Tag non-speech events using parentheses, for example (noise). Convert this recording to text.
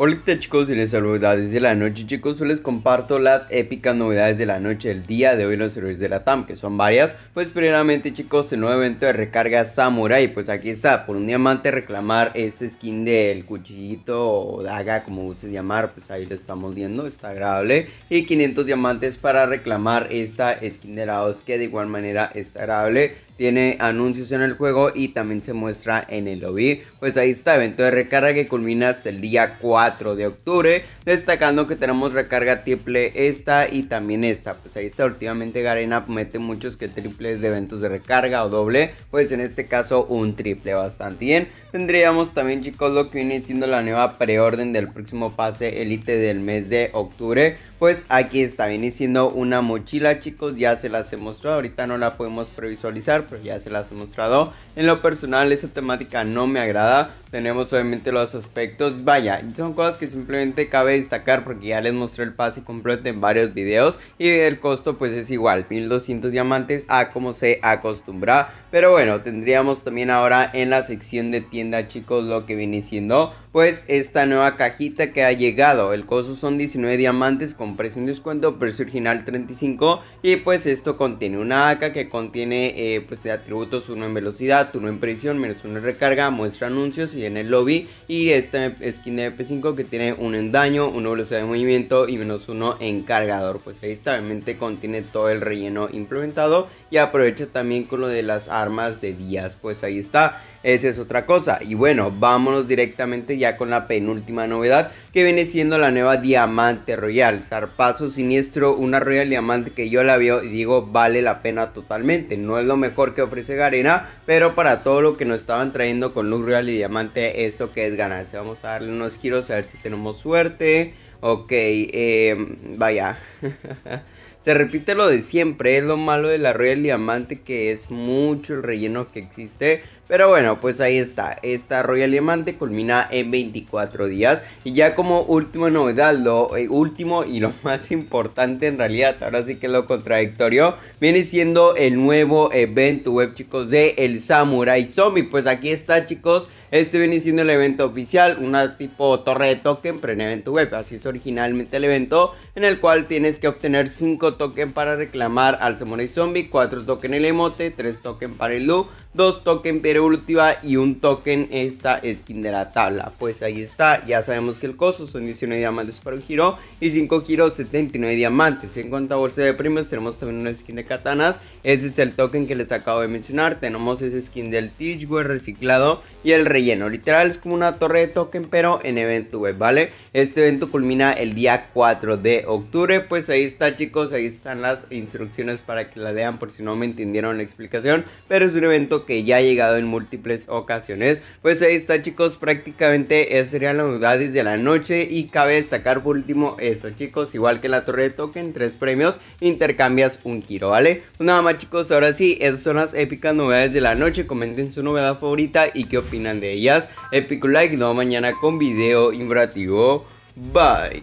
Hola chicos y les saluda desde la noche chicos, les comparto las épicas novedades de la noche del día de hoy en los servidores de la TAM que son varias, pues primeramente chicos el nuevo evento de recarga Samurai, pues aquí está, por un diamante reclamar este skin del cuchillito o daga como gustes llamar, pues ahí lo estamos viendo, está agradable y 500 diamantes para reclamar esta skin de la que de igual manera está agradable tiene anuncios en el juego y también se muestra en el lobby. Pues ahí está, evento de recarga que culmina hasta el día 4 de octubre. Destacando que tenemos recarga triple esta y también esta. Pues ahí está, últimamente Garena mete muchos que triples de eventos de recarga o doble. Pues en este caso un triple bastante bien. Tendríamos también chicos lo que viene siendo la nueva preorden del próximo pase elite del mes de octubre. Pues aquí está, viene siendo una mochila chicos, ya se las he mostrado, ahorita no la podemos previsualizar pero ya se las he mostrado. En lo personal, esa temática no me agrada. Tenemos obviamente los aspectos, vaya, son cosas que simplemente cabe destacar porque ya les mostré el pase completo en varios videos y el costo pues es igual, 1200 diamantes a como se acostumbra. Pero bueno, tendríamos también ahora en la sección de tienda chicos lo que viene siendo pues esta nueva cajita que ha llegado. El costo son 19 diamantes con precio en descuento, precio original 35 y pues esto contiene una AK que contiene eh, pues de este atributos, uno en velocidad, uno en precisión, menos uno en recarga, muestra anuncios y en el lobby. Y esta skin de MP5 que tiene uno en daño, uno velocidad de movimiento y menos uno en cargador. Pues ahí está, obviamente contiene todo el relleno implementado y aprovecha también con lo de las armas de días. Pues ahí está. Esa es otra cosa. Y bueno, vámonos directamente ya con la penúltima novedad que viene siendo la nueva Diamante Royal. Zarpazo siniestro, una Royal Diamante que yo la veo y digo vale la pena totalmente. No es lo mejor que ofrece Garena, pero para todo lo que nos estaban trayendo con Luz Real y Diamante, esto que es ganancia. Vamos a darle unos giros a ver si tenemos suerte. Ok, eh, vaya. (laughs) se repite lo de siempre, es lo malo de la Royal diamante que es mucho el relleno que existe. Pero bueno, pues ahí está, esta Royal Diamante culmina en 24 días y ya como última novedad, lo eh, último y lo (laughs) más importante en realidad, ahora sí que es lo contradictorio, viene siendo el nuevo evento web chicos de El Samurai Zombie, pues aquí está chicos, este viene siendo el evento oficial, una tipo torre de token, pre en evento web. Así es originalmente el evento en el cual tienes que obtener 5 tokens para reclamar al Samurai Zombie, 4 tokens el emote, 3 tokens para el Lu, 2 tokens piedra evolutiva y un token esta skin de la tabla. Pues ahí está, ya sabemos que el costo son 19 diamantes para un giro y 5 giros 79 diamantes. En cuanto a bolsa de premios tenemos también una skin de katanas, ese es el token que les acabo de mencionar. Tenemos ese skin del Teachware reciclado y el lleno, Literal es como una torre de token, pero en evento web, ¿vale? Este evento culmina el día 4 de octubre. Pues ahí está, chicos. Ahí están las instrucciones para que la lean por si no me entendieron la explicación. Pero es un evento que ya ha llegado en múltiples ocasiones. Pues ahí está, chicos. Prácticamente esas serían las novedades de la noche. Y cabe destacar por último eso, chicos. Igual que la torre de token, tres premios, intercambias un giro, ¿vale? Pues nada más, chicos. Ahora sí, esas son las épicas novedades de la noche. Comenten su novedad favorita y qué opinan de ellas. Epic like, no mañana con video informativo. Bye.